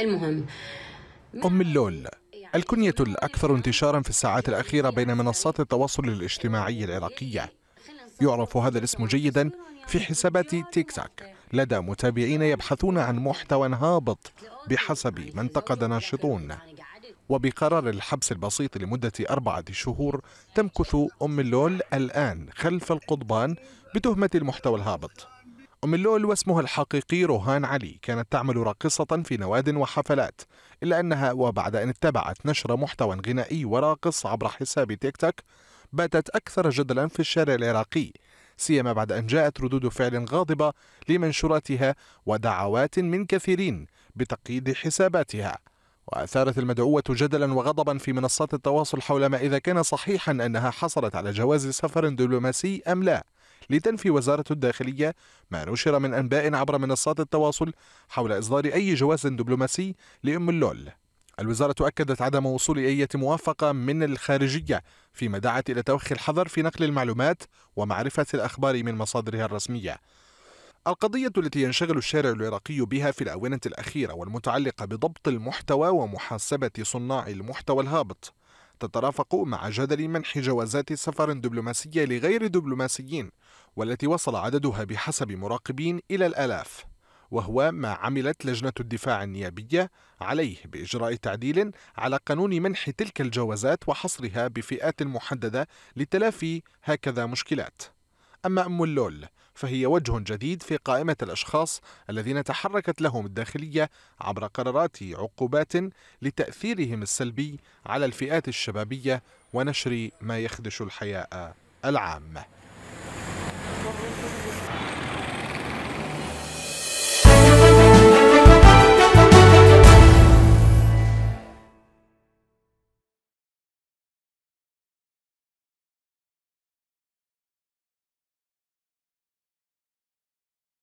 المهم أم اللول الكنية الأكثر انتشارا في الساعات الأخيرة بين منصات التواصل الاجتماعي العراقية يعرف هذا الاسم جيدا في حسابات تيك توك لدى متابعين يبحثون عن محتوى هابط بحسب ما انتقد ناشطون وبقرار الحبس البسيط لمدة أربعة شهور تمكث أم اللول الآن خلف القضبان بتهمة المحتوى الهابط أم اللول واسمها الحقيقي روهان علي كانت تعمل راقصة في نواد وحفلات إلا أنها وبعد أن اتبعت نشر محتوى غنائي وراقص عبر حساب تيك توك باتت أكثر جدلا في الشارع العراقي سيما بعد أن جاءت ردود فعل غاضبة لمنشوراتها ودعوات من كثيرين بتقييد حساباتها وأثارت المدعوة جدلا وغضبا في منصات التواصل حول ما إذا كان صحيحا أنها حصلت على جواز سفر دبلوماسي أم لا لتنفي وزارة الداخلية ما نشر من أنباء عبر منصات التواصل حول إصدار أي جواز دبلوماسي لأم اللول الوزارة أكدت عدم وصول أي موافقة من الخارجية فيما دعت إلى توخي الحذر في نقل المعلومات ومعرفة الأخبار من مصادرها الرسمية القضية التي ينشغل الشارع العراقي بها في الآونة الأخيرة والمتعلقة بضبط المحتوى ومحاسبة صناع المحتوى الهابط تترافق مع جدل منح جوازات سفر دبلوماسية لغير دبلوماسيين والتي وصل عددها بحسب مراقبين إلى الآلاف وهو ما عملت لجنة الدفاع النيابية عليه بإجراء تعديل على قانون منح تلك الجوازات وحصرها بفئات محددة لتلافي هكذا مشكلات أما أم اللول فهي وجه جديد في قائمة الأشخاص الذين تحركت لهم الداخلية عبر قرارات عقوبات لتأثيرهم السلبي على الفئات الشبابية ونشر ما يخدش الحياء العامة.